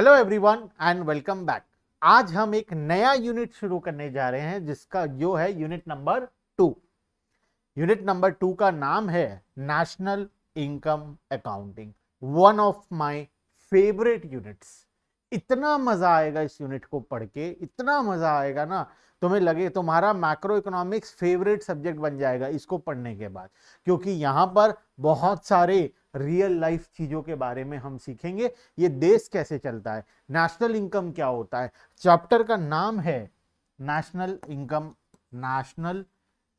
Hello everyone and welcome back आज हम एक नया यूनिट शुरू करने जा रहे हैं जिसका जो है unit number two unit number two का नाम है national income accounting one of my favourite units इतना मजा आएगा इस यूनिट को पढ़ के इतना मजा आएगा ना तुम्हें लगे तुम्हारा मैक्रो इकोनॉमिक्स फेवरेट सब्जेक्ट बन जाएगा इसको पढ़ने के बाद क्योंकि यहाँ पर बहुत सारे रियल लाइफ चीज़ों के बारे में हम सीखेंगे ये देश कैसे चलता है नेशनल इनकम क्या होता है चैप्टर का नाम है national income national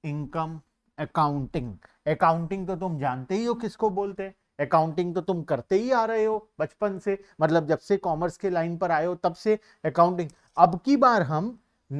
income accounting accounting तो तुम जानते ही हो किसको बोलते हैं अकाउंटिंग तो तुम करते ही आ रहे हो बचपन से मतलब जब से कॉमर्स के लाइन पर आए हो तब से अकाउंटिंग अब की बार हम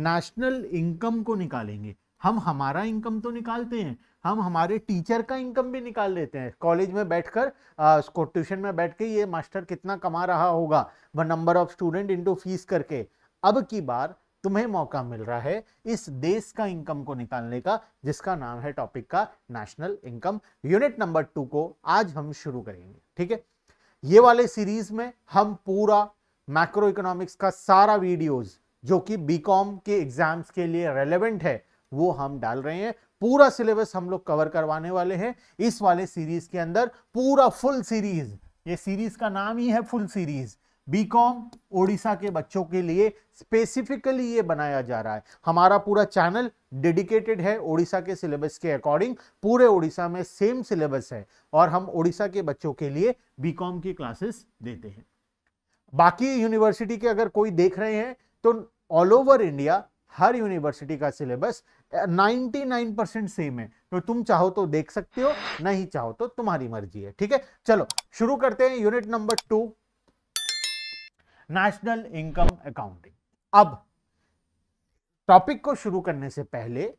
नेशनल इनकम को निकालेंगे हम हमारा इनकम तो निकालते हैं हम हमारे टीचर का इनकम भी निकाल लेते हैं कॉलेज में बैठकर कर ट्यूशन में बैठ के ये मास्टर कितना कमा रहा होगा व number of student into fees करके अब की बार तुम्हें मौका मिल रहा है इस देश का इनकम को निकालने का जिसका नाम है टॉपिक का national income unit number two को आज हम शुरू करेंगे ठीक है ये वाले सीरीज में हम पूरा मैक्रो इकोनॉमिक्स का सारा वीडियोस जो कि बीकॉम के एग्जाम्स के लिए रेलेवेंट है वो हम डाल रहे हैं पूरा सिलेबस हम लोग कवर करवाने वाले हैं इस वाले सीरीज के अंदर पूरा फुल सीरीज ये सीरीज का नाम ही है फुल सीरीज बीकॉम ओडिशा के बच्चों के लिए स्पेसिफिकली ये बनाया जा रहा है हमारा पूरा चैनल डेडिकेटेड है ओडिशा के सिलेबस के अकॉर्डिंग पूरे ओडिशा में सेम सिलेबस है और हम ओडिशा के बच्चों के लिए बीकॉम की क्लासेस देते हैं बाकी यूनिवर्सिटी के अगर कोई देख रहे हैं तो ऑल ओवर इंडिया हर यूनिवर्सिटी का सिलेबस 99 परसेंट सेम है तो तुम चाहो तो देख सकते हो नहीं चाहो तो तुम्हारी मर्जी है ठीक है चलो शुरू करते हैं unit number two national income accounting अब टॉपिक को शुरू करने से पहले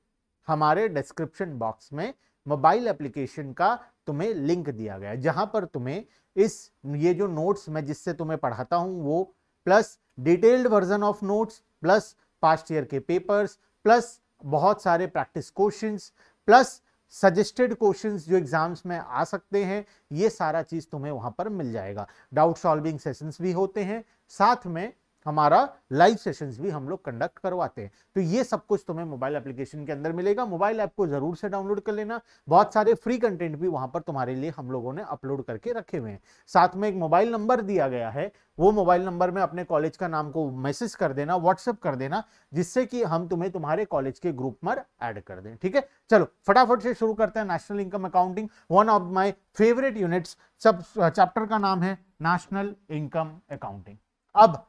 हमारे डिस्क्रिप्शन बॉक्स में मोबाइल एप्लीकेशन का तुम्हें लिंक दिया गया है जहां पर तुम्हें इस ये जो नोट्स मैं जिससे तुम्हें पढ़ाता हूं वो plus detailed version of notes plus past year के पेपर्स प्लस बहुत सारे practice questions plus suggested questions जो एग्जाम्स में आ सकते हैं ये सारा चीज़ तुम्हें वहां पर मिल जाएगा डाउट सॉल्विंग सेशंस भी होते हैं साथ में हमारा लाइव सेशंस भी हम लोग कंडक्ट करवाते हैं तो ये सब कुछ तुम्हें मोबाइल एप्लीकेशन के अंदर मिलेगा मोबाइल ऐप को जरूर से डाउनलोड कर लेना बहुत सारे फ्री कंटेंट भी वहां पर तुम्हारे लिए हम लोगों ने अपलोड करके रखे हुए हैं साथ में एक मोबाइल नंबर दिया गया है वो मोबाइल नंबर में अपने कॉलेज का नाम को मैसेज कर देना व्हाट्सएप कर देना जिससे कि हम तुम्हें तुम्हारे कॉलेज के ग्रुप में ऐड कर दें ठीक है चलो फटाफट से शुरू करते हैं national income accounting one of my favourite units सब चैप्टर का नाम है नेशनल इनकम अकाउंटिंग अब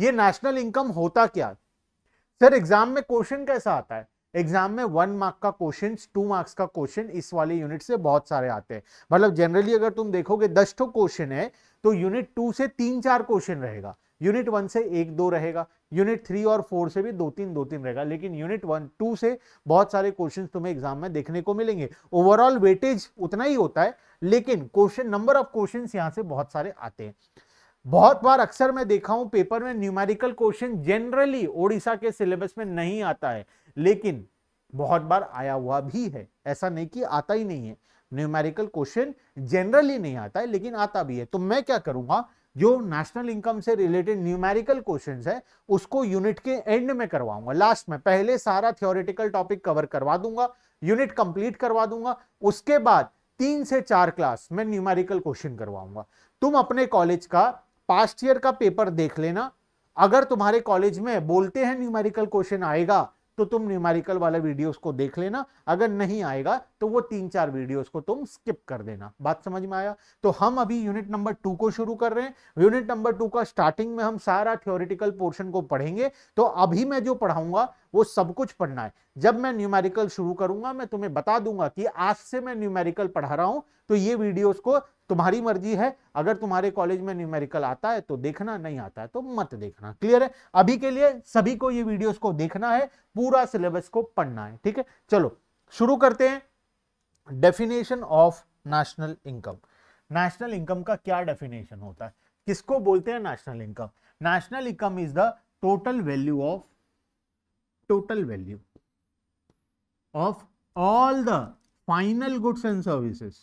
ये नेशनल इनकम होता क्या सर एग्जाम में क्वेश्चन कैसा आता है एग्जाम में वन मार्क का क्वेश्चन टू मार्क्स का क्वेश्चन इस वाले यूनिट से बहुत सारे आते हैं मतलब जनरली अगर तुम देखोगे दस ठो क्वेश्चन है तो यूनिट टू से तीन चार क्वेश्चन रहेगा यूनिट वन से एक दो रहेगा यूनिट थ्री और फोर से भी दो तीन दो तीन रहेगा लेकिन यूनिट वन टू से बहुत सारे क्वेश्चन तुम्हें एग्जाम में देखने को मिलेंगे ओवरऑल वेटेज उतना ही होता है लेकिन क्वेश्चन नंबर ऑफ क्वेश्चन यहाँ से बहुत सारे आते हैं बहुत बार अक्सर मैं देखा हूं पेपर में न्यूमेरिकल क्वेश्चन जनरली ओडिशा के सिलेबस में नहीं आता है लेकिन बहुत बार आया हुआ भी है ऐसा नहीं कि आता ही नहीं है न्यूमेरिकल क्वेश्चन जनरली नहीं आता है लेकिन आता भी है तो मैं क्या करूंगा जो नेशनल इनकम से रिलेटेड न्यूमेरिकल क्वेश्चन है उसको यूनिट के एंड में करवाऊंगा लास्ट में पहले सारा थियोरिटिकल टॉपिक कवर करवा दूंगा यूनिट कंप्लीट करवा दूंगा उसके बाद तीन से चार क्लास में न्यूमेरिकल क्वेश्चन करवाऊंगा तुम अपने कॉलेज का पास्ट ईयर का पेपर देख लेना अगर तुम्हारे कॉलेज में बोलते हैं न्यूमेरिकल क्वेश्चन आएगा तो तुम न्यूमेरिकल वाला वीडियोस को देख लेना अगर नहीं आएगा तो वो तीन चार वीडियोस को तुम स्किप कर देना बात समझ में आया तो हम अभी यूनिट नंबर टू को शुरू कर रहे हैं यूनिट नंबर टू का स्टार्टिंग में हम सारा थ्योरिटिकल पोर्शन को पढ़ेंगे तो अभी मैं जो पढ़ाऊंगा वो सब कुछ पढ़ना है जब मैं न्यूमेरिकल शुरू करूंगा मैं तुम्हें बता दूंगा कि आज से मैं न्यूमेरिकल पढ़ा रहा हूं तो ये वीडियोस को तुम्हारी मर्जी है अगर तुम्हारे कॉलेज में न्यूमेरिकल आता है तो देखना नहीं आता है तो मत देखना क्लियर है अभी के लिए सभी को ये वीडियोस को देखना है पूरा सिलेबस को पढ़ना है ठीक है चलो शुरू करते हैं definition of national income national income का क्या डेफिनेशन होता है किसको बोलते हैं national income national income is the total value of total value of all the final goods and services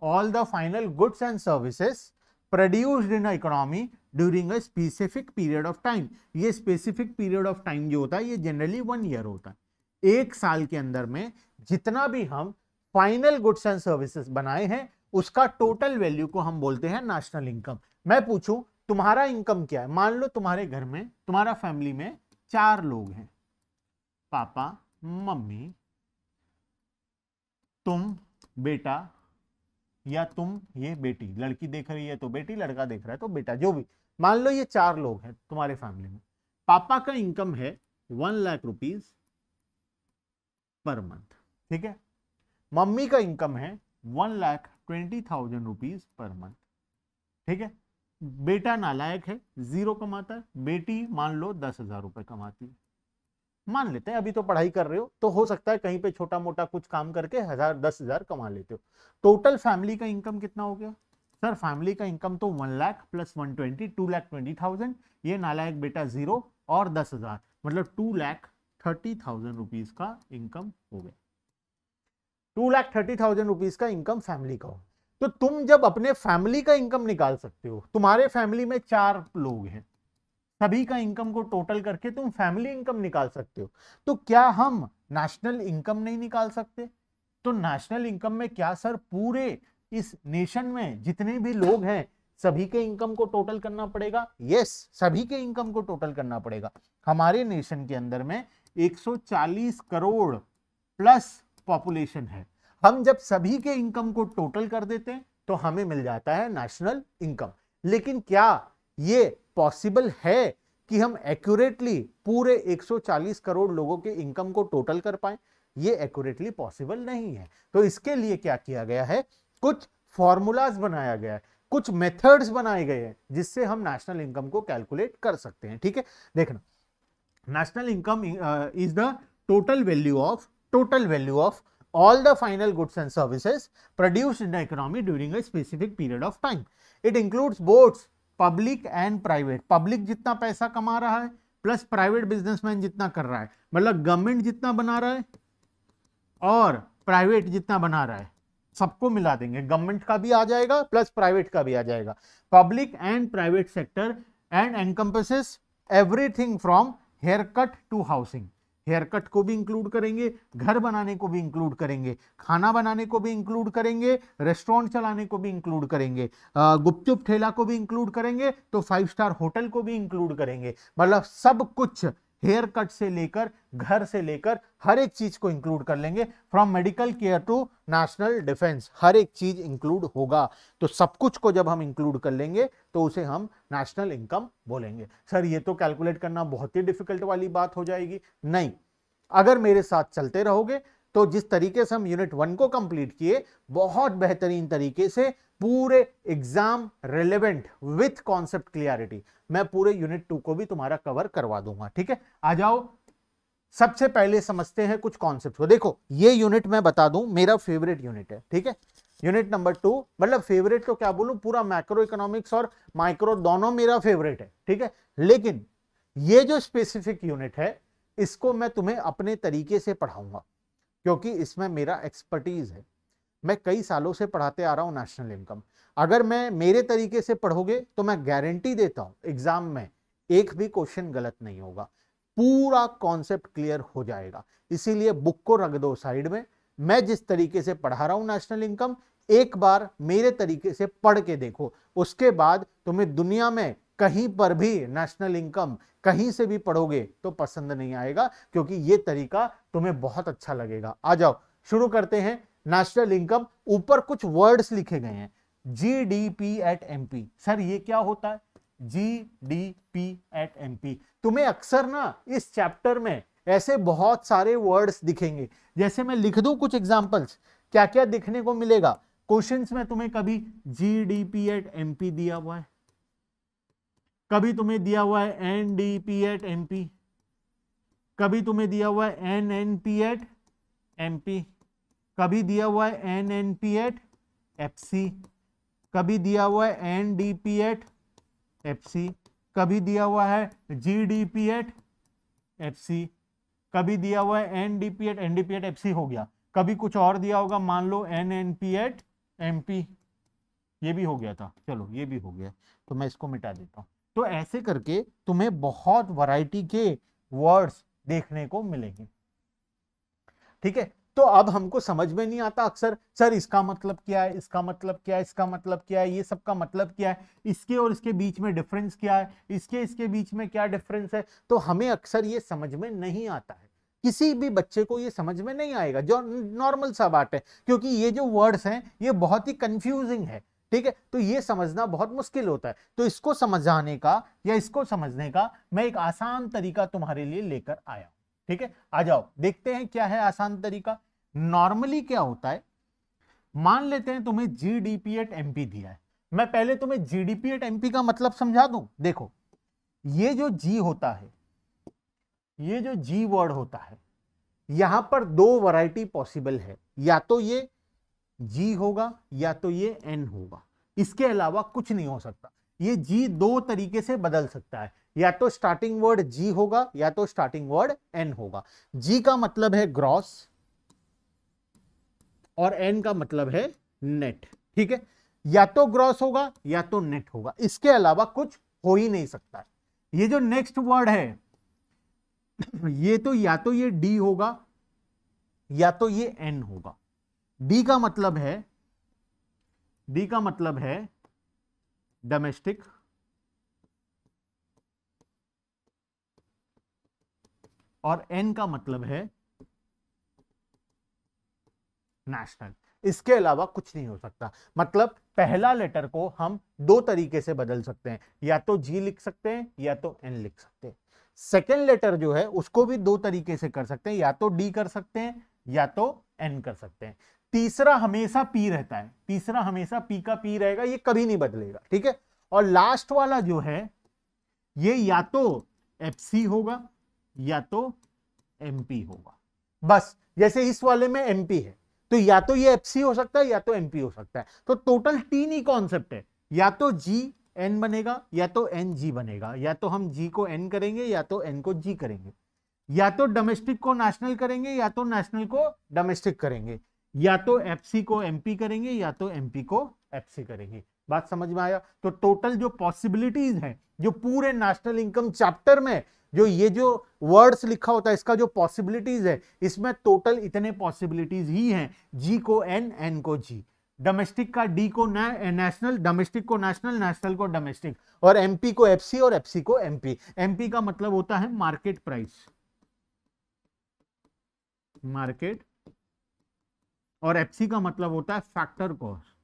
all the final goods and services produced in a economy during a specific period of time. ye specific period of time jo hota hai ye generally one year hota hai ek saal ke andar mein jitna bhi hum final goods and services banaye hain उसका total value को हम बोलते हैं national income मैं पूछूं तुम्हारा income क्या है मान लो तुम्हारे घर में तुम्हारा फैमिली में चार लोग हैं पापा मम्मी तुम बेटा या तुम ये बेटी लड़की देख रही है तो बेटी लड़का देख रहा है तो बेटा जो भी मान लो ये चार लोग हैं तुम्हारे फैमिली में पापा का इनकम है one lakh rupees per month ठीक है मम्मी का इनकम है one lakh twenty thousand rupees per month ठीक है बेटा नालायक है जीरो कमाता है बेटी मान लो दस हजार रुपए कमाती है मान लेते हैं अभी तो पढ़ाई कर रहे हो तो हो सकता है कहीं पे छोटा मोटा कुछ काम करके हजार दस हजार कमा लेते हो टोटल फैमिली का इनकम कितना हो गया सर फैमिली का इनकम तो one lakh plus one twenty two lakh twenty thousand ये नालायक बेटा जीरो और दस हजार मतलब two lakh thirty thousand rupees का इनकम हो गया two lakh thirty thousand rupees का इनकम फैमिली का हो तो तुम जब अपने फैमिली का इनकम निकाल सकते हो तुम्हारे फैमिली में चार लोग हैं सभी का इनकम को टोटल करके तुम फैमिली इनकम निकाल सकते हो तो क्या हम नेशनल इनकम नहीं निकाल सकते तो नेशनल इनकम में क्या सर पूरे इस नेशन में जितने भी लोग हैं सभी के इनकम को टोटल करना पड़ेगा यस सभी के इनकम को टोटल करना पड़ेगा हमारे नेशन के अंदर में 140 करोड़ प्लस पॉपुलेशन है हम जब सभी के इनकम को टोटल कर देते हैं तो हमें मिल जाता है नेशनल इनकम लेकिन क्या ये पॉसिबल है कि हम एक्यूरेटली पूरे 140 करोड़ लोगों के इनकम को टोटल कर पाए ये एक्यूरेटली पॉसिबल नहीं है तो इसके लिए क्या किया गया है कुछ फॉर्मूलाज बनाया गया है कुछ मेथड्स बनाए गए हैं जिससे हम नेशनल इनकम को कैलकुलेट कर सकते हैं ठीक है देखना national income is the total value of total value of all the final goods and services produce in the economy during a specific period of time it includes both public and private public जितना पैसा कमा रहा है plus private businessman जितना कर रहा है मतलब गवर्नमेंट जितना बना रहा है और प्राइवेट जितना बना रहा है सबको मिला देंगे गवर्नमेंट का भी आ जाएगा प्लस प्राइवेट का भी आ जाएगा public and private sector and encompasses everything from haircut to housing haircut को भी इंक्लूड करेंगे घर बनाने को भी इंक्लूड करेंगे खाना बनाने को भी इंक्लूड करेंगे रेस्टोरेंट चलाने को भी इंक्लूड करेंगे गुपचुप ठेला को भी इंक्लूड करेंगे तो फाइव स्टार होटल को भी इंक्लूड करेंगे मतलब सब कुछ हेयर कट से लेकर घर से लेकर हर एक चीज को इंक्लूड कर लेंगे from medical care to national defence हर एक चीज इंक्लूड होगा तो सब कुछ को जब हम इंक्लूड कर लेंगे तो उसे हम नेशनल इनकम बोलेंगे सर ये तो कैलकुलेट करना बहुत ही डिफिकल्ट वाली बात हो जाएगी नहीं अगर मेरे साथ चलते रहोगे तो जिस तरीके से हम यूनिट वन को कंप्लीट किए बहुत बेहतरीन तरीके से पूरे exam relevant with concept clarity मैं पूरे यूनिट टू को भी तुम्हारा कवर करवा दूंगा ठीक है आ जाओ सबसे पहले समझते हैं कुछ कॉन्सेप्ट को देखो ये यूनिट मैं बता दूं मेरा फेवरेट यूनिट है ठीक है यूनिट नंबर टू मतलब फेवरेट तो क्या बोलूं पूरा मैक्रो इकोनॉमिक्स और माइक्रो दोनों मेरा फेवरेट है ठीक है लेकिन ये जो स्पेसिफिक यूनिट है इसको मैं तुम्हें अपने तरीके से पढ़ाऊंगा क्योंकि इसमें मेरा एक्सपर्टीज़ है मैं कई सालों से पढ़ाते आ रहा हूं नेशनल इनकम अगर मैं मेरे तरीके से पढ़ोगे तो मैं गारंटी देता हूं एग्जाम में एक भी क्वेश्चन गलत नहीं होगा पूरा कॉन्सेप्ट क्लियर हो जाएगा इसीलिए बुक को रख दो साइड में मैं जिस तरीके से पढ़ा रहा हूँ नेशनल इनकम एक बार मेरे तरीके से पढ़ के देखो उसके बाद तुम्हें दुनिया में कहीं पर भी नेशनल इनकम कहीं से भी पढ़ोगे तो पसंद नहीं आएगा क्योंकि ये तरीका तुम्हें बहुत अच्छा लगेगा आ जाओ शुरू करते हैं नेशनल इनकम ऊपर कुछ वर्ड्स लिखे गए हैं G D P at M P sir ये क्या होता है G D P at M P तुम्हें अक्सर ना इस चैप्टर में ऐसे बहुत सारे वर्ड्स दिखेंगे जैसे मैं लिख दू कुछ एग्जाम्पल्स क्या क्या दिखने को मिलेगा क्वेश्चंस में तुम्हें कभी G D P at M P दिया हुआ है कभी तुम्हें दिया हुआ है N D P at M P कभी तुम्हें दिया हुआ है N N P at M P कभी दिया हुआ है N N P at F C कभी दिया हुआ है N D P at F C कभी दिया हुआ है G D P at F C कभी दिया हुआ है N D P at N D P at F C हो गया कभी कुछ और दिया होगा मान लो N N P at M P ये भी हो गया था चलो ये भी हो गया तो मैं इसको मिटा देता हूँ तो ऐसे करके तुम्हें बहुत वैरायटी के वर्ड्स देखने को मिलेंगे ठीक है तो अब हमको समझ में नहीं आता अक्सर सर इसका मतलब क्या है इसका मतलब क्या है इसका मतलब क्या है ये सब का मतलब क्या है इसके और इसके बीच में डिफरेंस क्या है इसके इसके बीच में क्या डिफरेंस है तो हमें अक्सर ये समझ में नहीं आता है किसी भी बच्चे को ये समझ में नहीं आएगा जो नॉर्मल सा बात है क्योंकि ये जो वर्ड्स हैं ये बहुत ही कंफ्यूजिंग है ठीक है तो ये समझना बहुत मुश्किल होता है तो इसको समझाने का या इसको समझने का मैं एक आसान तरीका तुम्हारे लिए लेकर आया ठीक है आ जाओ देखते हैं क्या है आसान तरीका नॉर्मली क्या होता है मान लेते हैं तुम्हें G D P at M दिया है मैं पहले तुम्हें G D P at M का मतलब समझा दू देखो ये जो जी होता है ये जो जी वर्ड होता है यहां पर दो वैरायटी पॉसिबल है या तो ये जी होगा या तो ये एन होगा इसके अलावा कुछ नहीं हो सकता ये जी दो तरीके से बदल सकता है या तो स्टार्टिंग वर्ड जी होगा या तो स्टार्टिंग वर्ड एन होगा जी का मतलब है ग्रॉस और एन का मतलब है नेट ठीक है या तो ग्रॉस होगा या तो नेट होगा इसके अलावा कुछ हो ही नहीं सकता है ये जो नेक्स्ट वर्ड है ये तो या तो ये डी होगा या तो ये एन होगा डी का मतलब है डी का मतलब है डोमेस्टिक और एन का मतलब है नेशनल इसके अलावा कुछ नहीं हो सकता मतलब पहला लेटर को हम दो तरीके से बदल सकते हैं या तो जी लिख सकते हैं या तो एन लिख सकते हैं सेकेंड लेटर जो है उसको भी दो तरीके से कर सकते हैं या तो डी कर सकते हैं या तो एन कर सकते हैं तीसरा हमेशा पी रहता है तीसरा हमेशा पी का पी रहेगा ये कभी नहीं बदलेगा ठीक है और लास्ट वाला जो है ये या तो एफ होगा या तो एम होगा बस जैसे इस वाले में एम है तो या तो ये एफ हो सकता है या तो एम हो सकता है तो टोटल तीन ही कॉन्सेप्ट है या तो जी एन बनेगा या तो एन जी बनेगा या तो हम जी को एन करेंगे या तो एन को जी करेंगे या तो डोमेस्टिक को नेशनल करेंगे या तो नेशनल को डोमेस्टिक करेंगे या तो एफसी को एमपी करेंगे या तो एमपी को एफसी करेंगे बात समझ में आया तो टोटल जो पॉसिबिलिटीज हैं जो पूरे नेशनल इनकम चैप्टर में जो ये जो वर्ड्स लिखा होता है इसका जो पॉसिबिलिटीज है इसमें टोटल इतने पॉसिबिलिटीज ही हैं जी को एन एन को जी डोमेस्टिक का डी को नेशनल डोमेस्टिक को नेशनल नेशनल को डोमेस्टिक और एमपी को एफसी और एफसी को एमपी एमपी का मतलब होता है मार्केट प्राइस मार्केट और एफसी का मतलब होता है फैक्टर कॉस्ट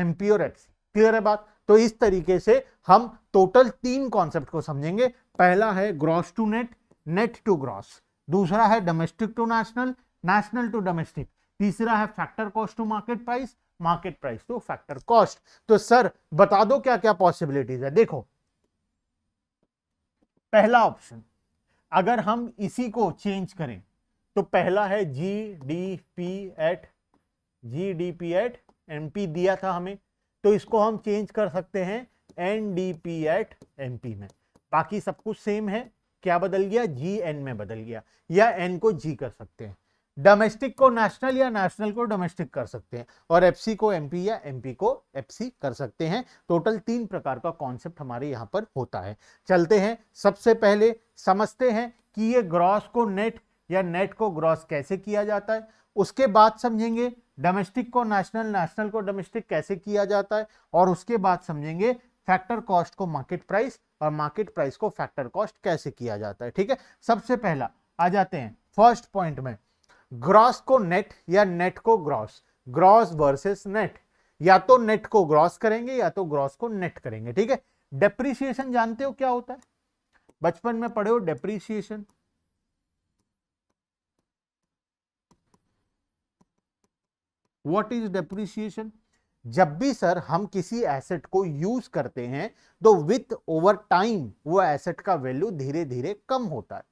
एमपी और एफसी क्लियर है बात तो इस तरीके से हम टोटल तीन कॉन्सेप्ट को समझेंगे पहला है gross to net net to gross दूसरा है domestic to national national to domestic तीसरा है factor cost to market price market price to factor cost तो सर बता दो क्या क्या पॉसिबिलिटीज है देखो पहला ऑप्शन अगर हम इसी को चेंज करें तो पहला है G D P at G D P at M P दिया था हमें तो इसको हम चेंज कर सकते हैं N D P at M P में बाकी सब कुछ सेम है क्या बदल गया जी एन में बदल गया या एन को जी कर सकते हैं डोमेस्टिक को नेशनल या नेशनल को डोमेस्टिक कर सकते हैं और एफसी को एमपी या एमपी को एफसी कर सकते हैं टोटल तीन प्रकार का कॉन्सेप्ट हमारे यहां पर होता है चलते हैं सबसे पहले समझते हैं कि ये ग्रॉस को नेट या नेट को ग्रॉस कैसे किया जाता है उसके बाद समझेंगे डोमेस्टिक को नेशनल नेशनल को डोमेस्टिक कैसे किया जाता है और उसके बाद समझेंगे फैक्टर कॉस्ट को मार्केट प्राइस और मार्केट प्राइस को फैक्टर कॉस्ट कैसे किया जाता है ठीक है सबसे पहला आ जाते हैं फर्स्ट पॉइंट में ग्रॉस को नेट या नेट को ग्रॉस ग्रॉस वर्सेस नेट या तो नेट को ग्रॉस करेंगे या तो ग्रॉस को नेट करेंगे ठीक है डेप्रिसिएशन जानते हो क्या होता है बचपन में पढ़े हो डेप्रिसिएशन व्हाट इज डेप्रिसिएशन जब भी सर हम किसी एसेट को यूज करते हैं तो विथ ओवर टाइम वो एसेट का वैल्यू धीरे धीरे कम होता है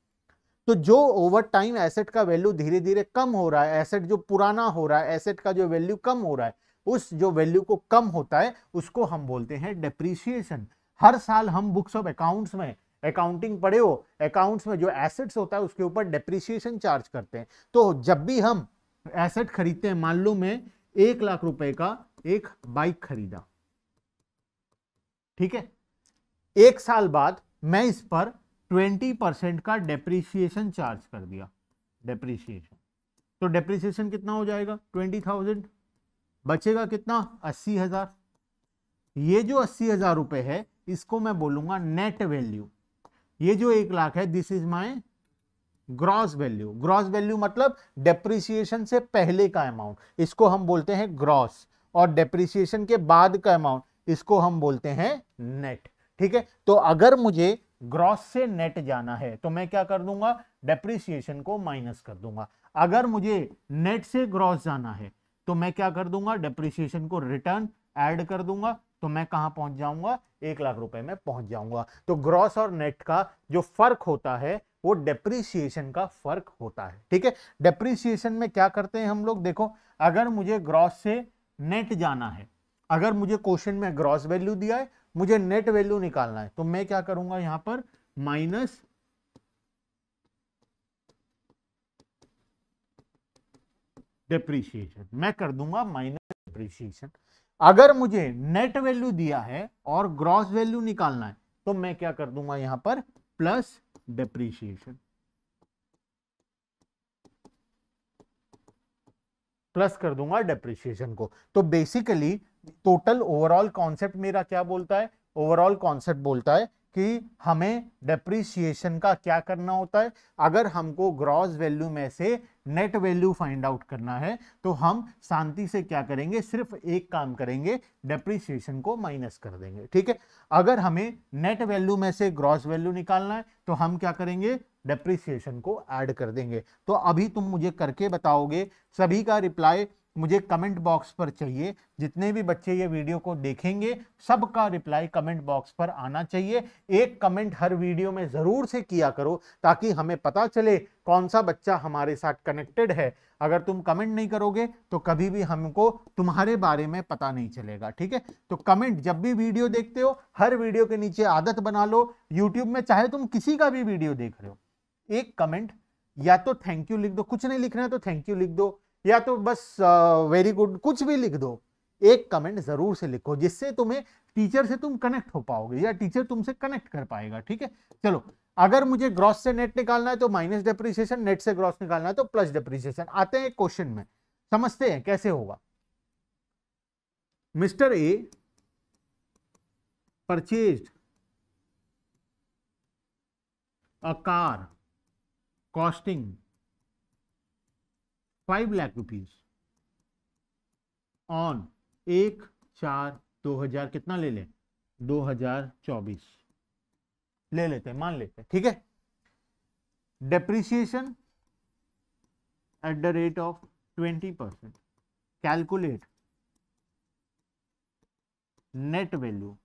तो जो ओवर टाइम एसेट का वैल्यू धीरे धीरे कम हो रहा है एसेट जो पुराना हो रहा है एसेट का जो वैल्यू कम हो रहा है उस जो वैल्यू को कम होता है उसको हम बोलते हैं डेप्रीसिएशन हर साल हम बुक्स ऑफ अकाउंट्स में अकाउंटिंग पढ़े हो अकाउंट्स में जो एसेट्स होता है उसके ऊपर डेप्रिसिएशन चार्ज करते हैं तो जब भी हम एसेट खरीदते हैं मान लो मैं एक लाख रुपए का एक बाइक खरीदा ठीक है एक साल बाद मैं इस पर ट्वेंटी परसेंट का डेप्रिसिएशन चार्ज कर दिया डेप्रिसिएशन तो डेप्रिसिएशन कितना हो जाएगा ट्वेंटी थाउजेंड बचेगा कितना अस्सी हजार ये जो अस्सी हजार रुपए है इसको मैं बोलूंगा नेट वैल्यू ये जो एक लाख है this is my gross value gross value मतलब डेप्रिसिएशन से पहले का अमाउंट इसको हम बोलते हैं ग्रॉस और डेप्रिसिएशन के बाद का अमाउंट इसको हम बोलते हैं नेट ठीक है तो अगर मुझे ग्रॉस से नेट जाना है तो मैं क्या कर दूंगा डेप्रिसिएशन को माइनस कर दूंगा अगर मुझे नेट से ग्रॉस जाना है तो मैं क्या कर दूंगा डेप्रिसिएशन को रिटर्न ऐड कर दूंगा तो मैं कहां पहुंच जाऊंगा एक लाख रुपए में पहुंच जाऊंगा तो ग्रॉस और नेट का जो फर्क होता है वो डेप्रिसिएशन का फर्क होता है ठीक है डेप्रिसिएशन में क्या करते हैं हम लोग देखो अगर मुझे ग्रॉस से नेट जाना है अगर मुझे क्वेश्चन में ग्रॉस वैल्यू दिया है मुझे नेट वैल्यू निकालना है तो मैं क्या करूंगा यहां पर माइनस डेप्रीशिएशन मैं कर दूंगा माइनस डिप्रिशिएशन अगर मुझे नेट वैल्यू दिया है और ग्रॉस वैल्यू निकालना है तो मैं क्या कर दूंगा यहां पर प्लस डेप्रीशिएशन प्लस कर दूंगा डेप्रीशिएशन को तो बेसिकली टोटल ओवरऑल कॉन्सेप्ट मेरा क्या बोलता है ओवरऑल कॉन्सेप्ट बोलता है कि हमें डेप्रीशिएशन का क्या करना होता है अगर हमको ग्रॉस वैल्यू में से नेट वैल्यू फाइंड आउट करना है तो हम शांति से क्या करेंगे सिर्फ एक काम करेंगे डेप्रिसिएशन को माइनस कर देंगे ठीक है अगर हमें नेट वैल्यू में से ग्रॉस वैल्यू निकालना है तो हम क्या करेंगे डेप्रिसिएशन को ऐड कर देंगे तो अभी तुम मुझे करके बताओगे सभी का रिप्लाई मुझे कमेंट बॉक्स पर चाहिए जितने भी बच्चे ये वीडियो को देखेंगे सबका रिप्लाई कमेंट बॉक्स पर आना चाहिए एक कमेंट हर वीडियो में ज़रूर से किया करो ताकि हमें पता चले कौन सा बच्चा हमारे साथ कनेक्टेड है अगर तुम कमेंट नहीं करोगे तो कभी भी हमको तुम्हारे बारे में पता नहीं चलेगा ठीक है तो कमेंट जब भी वीडियो देखते हो हर वीडियो के नीचे आदत बना लो यूट्यूब में चाहे तुम किसी का भी वीडियो देख रहे हो एक कमेंट या तो थैंक यू लिख दो कुछ नहीं लिख रहे हैं तो थैंक यू लिख दो या तो बस वेरी गुड कुछ भी लिख दो एक कमेंट जरूर से लिखो जिससे तुम्हें टीचर से तुम कनेक्ट हो पाओगे या टीचर तुमसे कनेक्ट कर पाएगा ठीक है चलो अगर मुझे ग्रॉस से नेट निकालना है तो माइनस डेप्रिसिएशन नेट से ग्रॉस निकालना है तो प्लस डेप्रिसिएशन आते हैं क्वेश्चन में समझते हैं कैसे होगा mister A purchase a car costing five lakh rupees on एक चार दो हजार कितना ले लें दो हजार चौबीस ले लेते हैं मान लेते हैं ठीक है depreciation at the rate of twenty percent calculate net value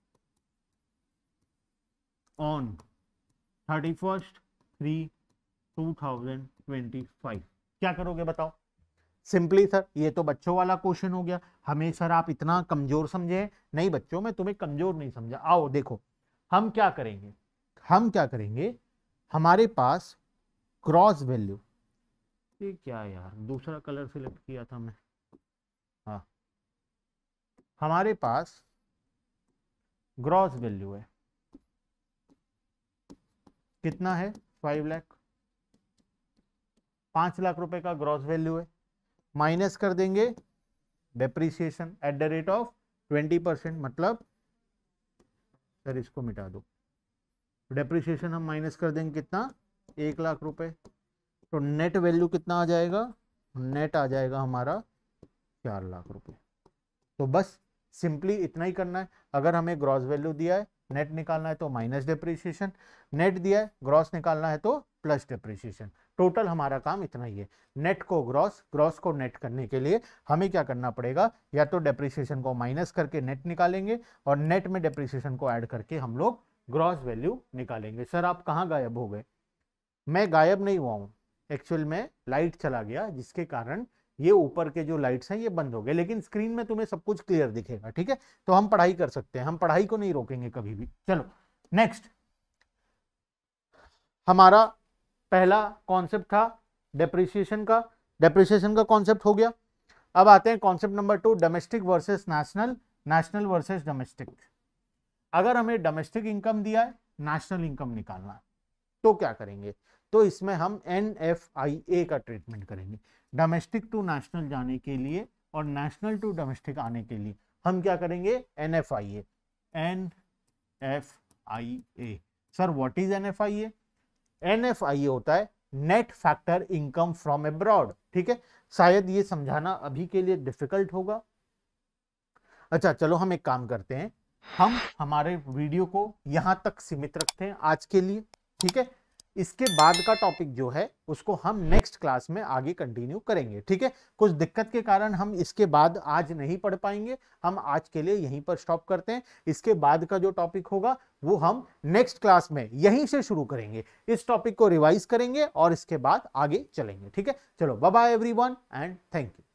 on thirty first three two thousand twenty five क्या करोगे बताओ सिंपली सर ये तो बच्चों वाला क्वेश्चन हो गया हमें सर आप इतना कमजोर समझे नहीं बच्चों में तुम्हें कमजोर नहीं समझा आओ देखो हम क्या करेंगे हम क्या करेंगे हमारे पास क्रॉस वैल्यू ये क्या यार दूसरा कलर सिलेक्ट किया था मैं हाँ हमारे पास ग्रॉस वैल्यू है कितना है फाइव लाख पांच लाख रुपए का ग्रॉस वैल्यू है माइनस कर देंगे depreciation at the rate of twenty percent मतलब सर इसको मिटा दो डेप्रीसिएशन हम माइनस कर देंगे कितना एक लाख रुपए तो नेट वैल्यू कितना आ जाएगा नेट आ जाएगा हमारा चार लाख रुपए तो बस सिंपली इतना ही करना है अगर हमें ग्रॉस वैल्यू दिया है नेट निकालना है तो माइनस डेप्रीसिएशन नेट दिया है ग्रॉस निकालना है तो प्लस डिप्रिसिएशन टोटल हमारा काम इतना ही है नेट को ग्रॉस ग्रॉस को नेट करने के लिए हमें क्या करना पड़ेगा या तो डेप्रिसिएशन को माइनस करके नेट निकालेंगे और नेट में डेप्रिसिएशन को ऐड करके हम लोग ग्रॉस वैल्यू निकालेंगे सर आप कहाँ गायब हो गए मैं गायब नहीं हुआ हूँ एक्चुअल में लाइट चला गया जिसके कारण ये ऊपर के जो लाइट्स हैं ये बंद हो गए लेकिन स्क्रीन में तुम्हें सब कुछ क्लियर दिखेगा ठीक है तो हम पढ़ाई कर सकते हैं हम पढ़ाई को नहीं रोकेंगे कभी भी चलो नेक्स्ट हमारा पहला कॉन्सेप्ट था डेप्रिसिएशन का डेप्रिसिएशन का कॉन्सेप्ट हो गया अब आते हैं concept number two domestic versus national national versus domestic अगर हमें डोमेस्टिक इनकम दिया है नेशनल इनकम निकालना तो क्या करेंगे तो इसमें हम एन एफ आई ए का ट्रीटमेंट करेंगे डोमेस्टिक टू नेशनल जाने के लिए और नेशनल टू डोमेस्टिक आने के लिए हम क्या करेंगे N F I A N F I A sir what is N F I A N F I होता है net factor income from abroad ठीक है शायद ये समझाना अभी के लिए डिफिकल्ट होगा अच्छा चलो हम एक काम करते हैं हम हमारे वीडियो को यहां तक सीमित रखते हैं आज के लिए ठीक है इसके बाद का टॉपिक जो है उसको हम नेक्स्ट क्लास में आगे कंटिन्यू करेंगे ठीक है कुछ दिक्कत के कारण हम इसके बाद आज नहीं पढ़ पाएंगे हम आज के लिए यहीं पर स्टॉप करते हैं इसके बाद का जो टॉपिक होगा वो हम नेक्स्ट क्लास में यहीं से शुरू करेंगे इस टॉपिक को रिवाइज करेंगे और इसके बाद आगे चलेंगे ठीक है चलो bye one and thank you